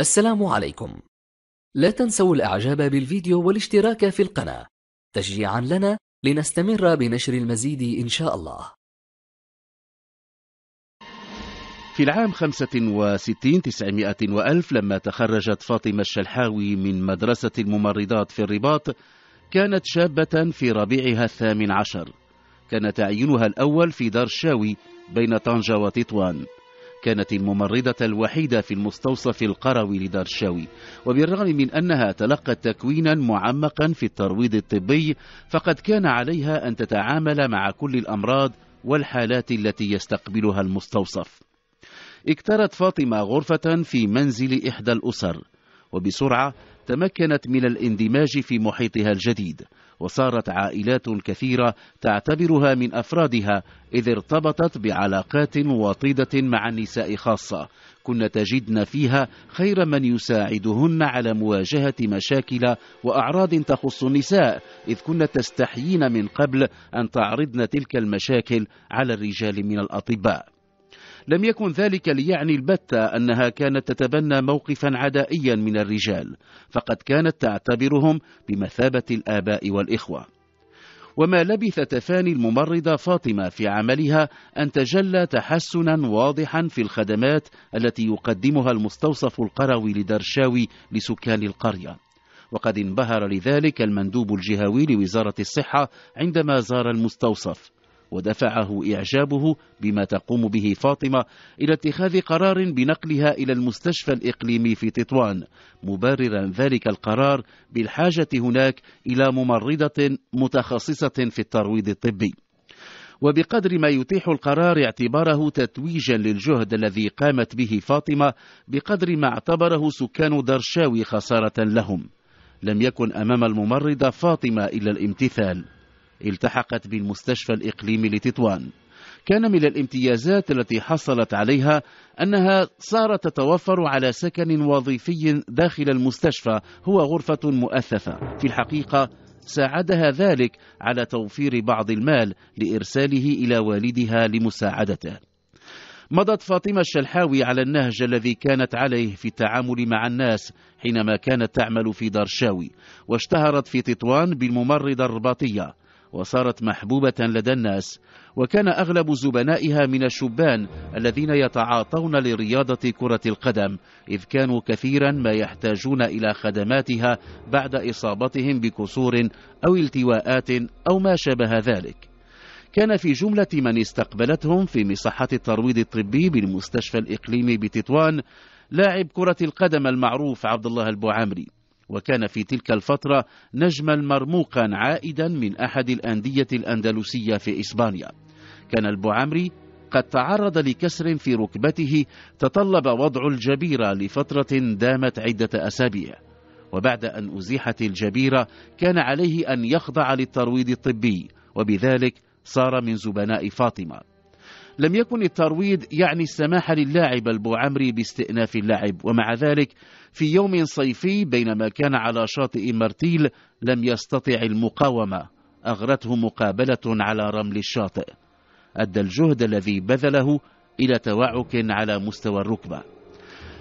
السلام عليكم لا تنسوا الاعجاب بالفيديو والاشتراك في القناة تشجيعا لنا لنستمر بنشر المزيد إن شاء الله في العام 65 900 وألف لما تخرجت فاطمة الشلحاوي من مدرسة الممرضات في الرباط كانت شابة في ربيعها الثامن عشر كان تعيينها الأول في دار الشاوي بين طنجة وتطوان كانت الممرضة الوحيدة في المستوصف القروي لدار الشاوي وبالرغم من أنها تلقت تكوينا معمقا في الترويض الطبي فقد كان عليها أن تتعامل مع كل الأمراض والحالات التي يستقبلها المستوصف اكترت فاطمة غرفة في منزل إحدى الأسر وبسرعة تمكنت من الاندماج في محيطها الجديد وصارت عائلات كثيرة تعتبرها من أفرادها إذ ارتبطت بعلاقات وطيدة مع النساء خاصة كن تجدن فيها خير من يساعدهن على مواجهة مشاكل وأعراض تخص النساء إذ كن تستحيين من قبل أن تعرضن تلك المشاكل على الرجال من الأطباء لم يكن ذلك ليعني البتة أنها كانت تتبنى موقفا عدائيا من الرجال فقد كانت تعتبرهم بمثابة الآباء والإخوة وما لبث تفاني الممرضة فاطمة في عملها أن تجلى تحسنا واضحا في الخدمات التي يقدمها المستوصف القروي لدرشاوي لسكان القرية وقد انبهر لذلك المندوب الجهوي لوزارة الصحة عندما زار المستوصف ودفعه إعجابه بما تقوم به فاطمة إلى اتخاذ قرار بنقلها إلى المستشفى الإقليمي في تطوان مبررا ذلك القرار بالحاجة هناك إلى ممرضة متخصصة في الترويض الطبي وبقدر ما يتيح القرار اعتباره تتويجا للجهد الذي قامت به فاطمة بقدر ما اعتبره سكان درشاوي خسارة لهم لم يكن أمام الممرضة فاطمة إلا الامتثال التحقت بالمستشفى الإقليمي لتطوان كان من الامتيازات التي حصلت عليها أنها صارت تتوفر على سكن وظيفي داخل المستشفى هو غرفة مؤثثة في الحقيقة ساعدها ذلك على توفير بعض المال لإرساله إلى والدها لمساعدته مضت فاطمة الشلحاوي على النهج الذي كانت عليه في التعامل مع الناس حينما كانت تعمل في دارشاوي واشتهرت في تطوان بالممرضة الرباطية وصارت محبوبة لدى الناس وكان أغلب زبنائها من الشبان الذين يتعاطون لرياضة كرة القدم إذ كانوا كثيرا ما يحتاجون إلى خدماتها بعد إصابتهم بكسور أو التواءات أو ما شابه ذلك كان في جملة من استقبلتهم في مصحة الترويض الطبي بالمستشفى الإقليمي بتطوان لاعب كرة القدم المعروف عبد الله البوعامري وكان في تلك الفترة نجما مرموقا عائدا من أحد الأندية الأندلسية في إسبانيا كان البوعمري قد تعرض لكسر في ركبته تطلب وضع الجبيرة لفترة دامت عدة أسابيع وبعد أن أزيحت الجبيرة كان عليه أن يخضع للترويض الطبي وبذلك صار من زبناء فاطمة لم يكن الترويض يعني السماح للاعب البو عمري باستئناف اللعب ومع ذلك في يوم صيفي بينما كان على شاطئ مرتيل لم يستطع المقاومة أغرته مقابلة على رمل الشاطئ أدى الجهد الذي بذله إلى توعك على مستوى الركبة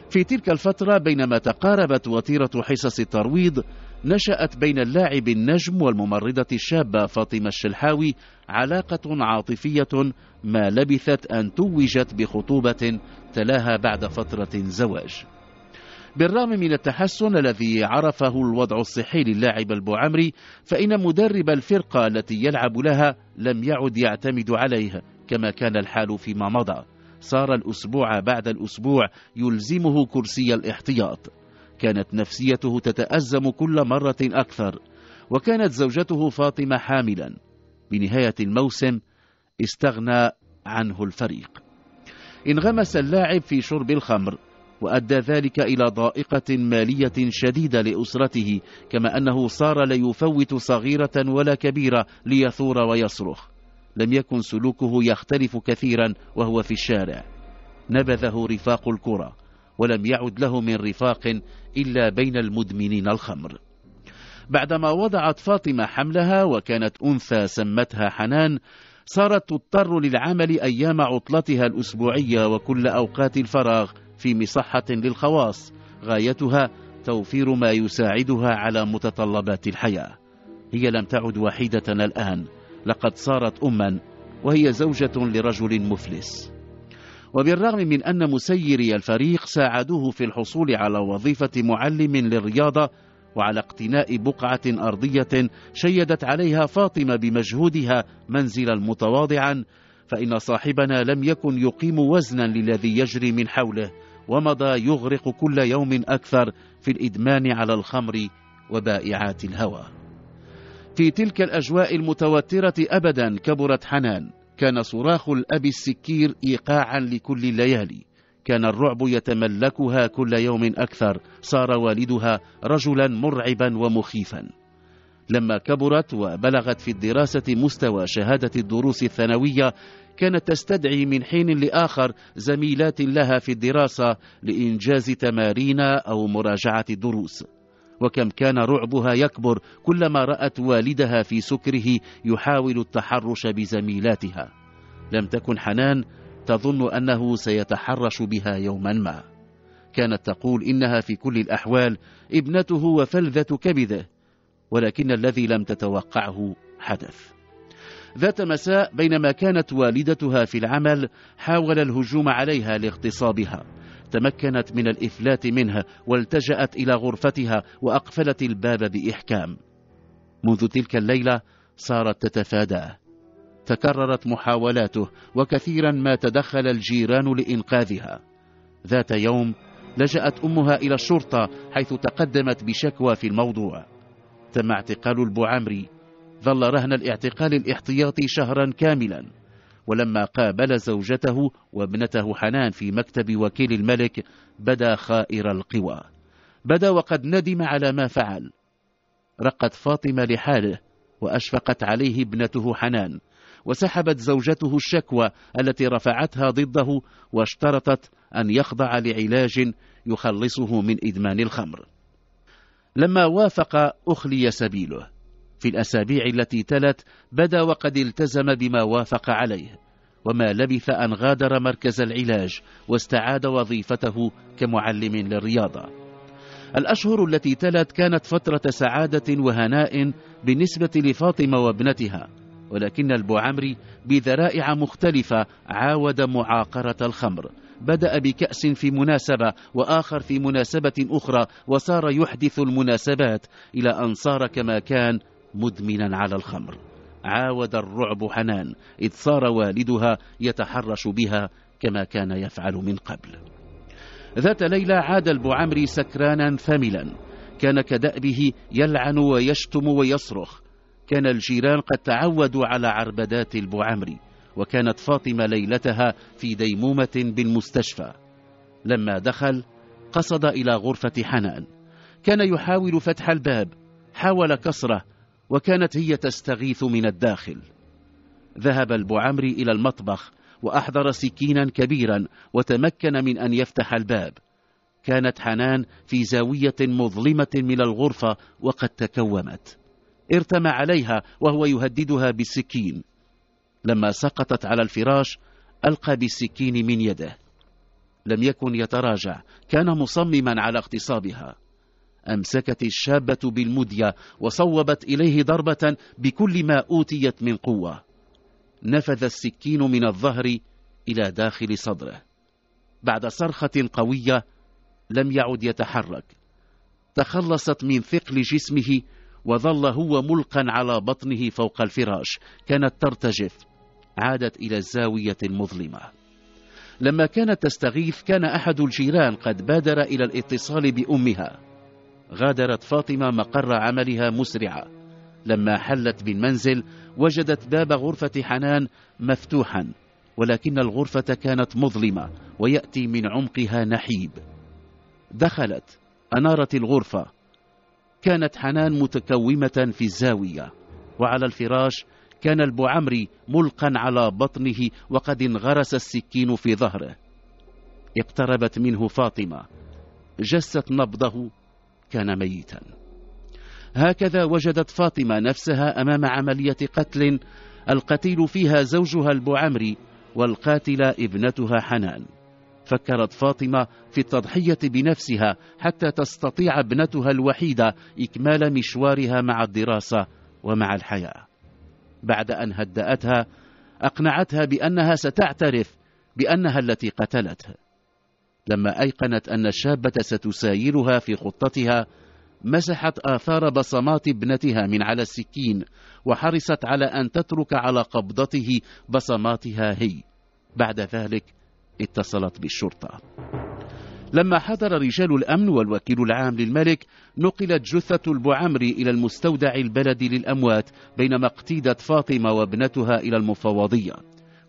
في تلك الفترة بينما تقاربت وتيرة حصص الترويض نشأت بين اللاعب النجم والممرضة الشابة فاطمة الشلحاوي علاقة عاطفية ما لبثت أن توجت بخطوبة تلاها بعد فترة زواج بالرغم من التحسن الذي عرفه الوضع الصحي للاعب البوعمري فإن مدرب الفرقة التي يلعب لها لم يعد يعتمد عليه كما كان الحال فيما مضى صار الأسبوع بعد الأسبوع يلزمه كرسي الاحتياط كانت نفسيته تتأزم كل مرة أكثر وكانت زوجته فاطمة حاملا بنهاية الموسم استغنى عنه الفريق انغمس اللاعب في شرب الخمر وأدى ذلك إلى ضائقة مالية شديدة لأسرته كما أنه صار لا يفوت صغيرة ولا كبيرة ليثور ويصرخ لم يكن سلوكه يختلف كثيرا وهو في الشارع نبذه رفاق الكرة ولم يعد له من رفاق إلا بين المدمنين الخمر بعدما وضعت فاطمة حملها وكانت أنثى سمتها حنان صارت تضطر للعمل أيام عطلتها الأسبوعية وكل أوقات الفراغ في مصحة للخواص غايتها توفير ما يساعدها على متطلبات الحياة هي لم تعد وحيدة الآن لقد صارت أما وهي زوجة لرجل مفلس وبالرغم من أن مسيري الفريق ساعدوه في الحصول على وظيفة معلم للرياضة وعلى اقتناء بقعة أرضية شيدت عليها فاطمة بمجهودها منزلا متواضعا فإن صاحبنا لم يكن يقيم وزنا للذي يجري من حوله ومضى يغرق كل يوم أكثر في الإدمان على الخمر وبائعات الهوى في تلك الأجواء المتوترة أبدا كبرت حنان كان صراخ الأب السكير إيقاعا لكل الليالي كان الرعب يتملكها كل يوم أكثر صار والدها رجلا مرعبا ومخيفا لما كبرت وبلغت في الدراسة مستوى شهادة الدروس الثانوية كانت تستدعي من حين لآخر زميلات لها في الدراسة لإنجاز تمارين أو مراجعة الدروس وكم كان رعبها يكبر كلما رأت والدها في سكره يحاول التحرش بزميلاتها لم تكن حنان تظن أنه سيتحرش بها يوما ما كانت تقول إنها في كل الأحوال ابنته وفلذة كبده ولكن الذي لم تتوقعه حدث ذات مساء بينما كانت والدتها في العمل حاول الهجوم عليها لاغتصابها تمكنت من الإفلات منها والتجأت إلى غرفتها وأقفلت الباب بإحكام منذ تلك الليلة صارت تتفاداه تكررت محاولاته وكثيرا ما تدخل الجيران لإنقاذها ذات يوم لجأت أمها إلى الشرطة حيث تقدمت بشكوى في الموضوع تم اعتقال البعمري ظل رهن الاعتقال الاحتياطي شهرا كاملا ولما قابل زوجته وابنته حنان في مكتب وكيل الملك بدا خائر القوى بدا وقد ندم على ما فعل رقت فاطمة لحاله وأشفقت عليه ابنته حنان وسحبت زوجته الشكوى التي رفعتها ضده واشترطت أن يخضع لعلاج يخلصه من إدمان الخمر لما وافق أخلي سبيله في الأسابيع التي تلت بدا وقد التزم بما وافق عليه وما لبث أن غادر مركز العلاج واستعاد وظيفته كمعلم للرياضة الأشهر التي تلت كانت فترة سعادة وهناء بالنسبة لفاطمة وابنتها ولكن البوعمري بذرائع مختلفة عاود معاقرة الخمر بدأ بكأس في مناسبة وآخر في مناسبة أخرى وصار يحدث المناسبات إلى أن صار كما كان مدمنا على الخمر عاود الرعب حنان إذ صار والدها يتحرش بها كما كان يفعل من قبل ذات ليلة عاد البعمري سكرانا ثملا كان كدأبه يلعن ويشتم ويصرخ كان الجيران قد تعودوا على عربدات البعمري وكانت فاطمة ليلتها في ديمومة بالمستشفى لما دخل قصد إلى غرفة حنان كان يحاول فتح الباب حاول كسره وكانت هي تستغيث من الداخل ذهب البعمري إلى المطبخ وأحضر سكينا كبيرا وتمكن من أن يفتح الباب كانت حنان في زاوية مظلمة من الغرفة وقد تكومت ارتمى عليها وهو يهددها بالسكين لما سقطت على الفراش ألقى بالسكين من يده لم يكن يتراجع كان مصمما على اغتصابها أمسكت الشابة بالمدية وصوبت إليه ضربة بكل ما أوتيت من قوة نفذ السكين من الظهر إلى داخل صدره بعد صرخة قوية لم يعد يتحرك تخلصت من ثقل جسمه وظل هو ملقا على بطنه فوق الفراش كانت ترتجف عادت إلى الزاوية المظلمة لما كانت تستغيث كان أحد الجيران قد بادر إلى الاتصال بأمها غادرت فاطمة مقر عملها مسرعة لما حلت بالمنزل وجدت باب غرفة حنان مفتوحا ولكن الغرفة كانت مظلمة ويأتي من عمقها نحيب دخلت أنارت الغرفة كانت حنان متكومة في الزاوية وعلى الفراش كان البعمري ملقا على بطنه وقد انغرس السكين في ظهره اقتربت منه فاطمة جست نبضه كان ميتا هكذا وجدت فاطمة نفسها أمام عملية قتل القتيل فيها زوجها البعمري والقاتلة ابنتها حنان فكرت فاطمة في التضحية بنفسها حتى تستطيع ابنتها الوحيدة إكمال مشوارها مع الدراسة ومع الحياة بعد أن هدأتها أقنعتها بأنها ستعترف بأنها التي قتلته لما أيقنت أن الشابة ستسايرها في خطتها مسحت آثار بصمات ابنتها من على السكين وحرصت على أن تترك على قبضته بصماتها هي بعد ذلك اتصلت بالشرطة لما حضر رجال الأمن والوكيل العام للملك نقلت جثة البعمري إلى المستودع البلدي للأموات بينما اقتيدت فاطمة وابنتها إلى المفوضية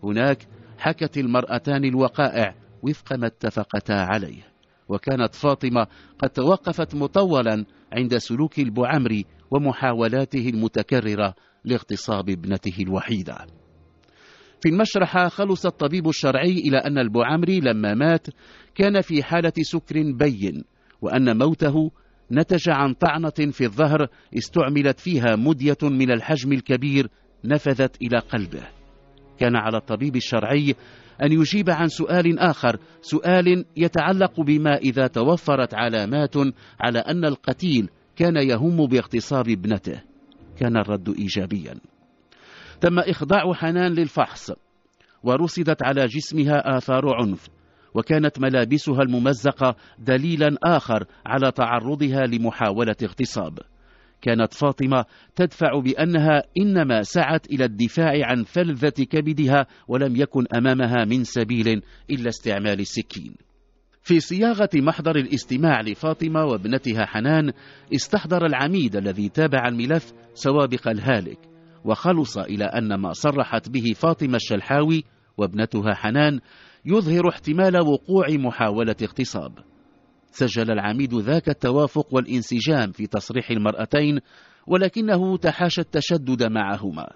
هناك حكت المرأتان الوقائع وفق ما اتفقتا عليه وكانت فاطمة قد توقفت مطولا عند سلوك البعمري ومحاولاته المتكررة لاغتصاب ابنته الوحيدة في المشرحة خلص الطبيب الشرعي إلى أن البعمري لما مات كان في حالة سكر بين وأن موته نتج عن طعنة في الظهر استعملت فيها مدية من الحجم الكبير نفذت إلى قلبه كان على الطبيب الشرعي أن يجيب عن سؤال آخر سؤال يتعلق بما إذا توفرت علامات على أن القتيل كان يهم باغتصاب ابنته كان الرد إيجابيا تم إخضاع حنان للفحص ورصدت على جسمها آثار عنف وكانت ملابسها الممزقة دليلا آخر على تعرضها لمحاولة اغتصاب كانت فاطمة تدفع بأنها إنما سعت إلى الدفاع عن فلذة كبدها ولم يكن أمامها من سبيل إلا استعمال السكين في صياغة محضر الاستماع لفاطمة وابنتها حنان استحضر العميد الذي تابع الملف سوابق الهالك وخلص إلى أن ما صرحت به فاطمة الشلحاوي وابنتها حنان يظهر احتمال وقوع محاولة اغتصاب سجل العميد ذاك التوافق والانسجام في تصريح المرأتين ولكنه تحاشى التشدد معهما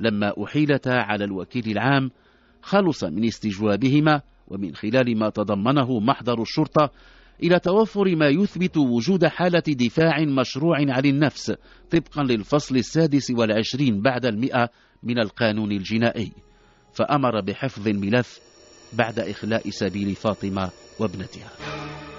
لما أحيلتا على الوكيل العام خلص من استجوابهما ومن خلال ما تضمنه محضر الشرطة إلى توفر ما يثبت وجود حالة دفاع مشروع عن النفس طبقا للفصل السادس والعشرين بعد المئة من القانون الجنائي فأمر بحفظ الملف بعد إخلاء سبيل فاطمة وابنتها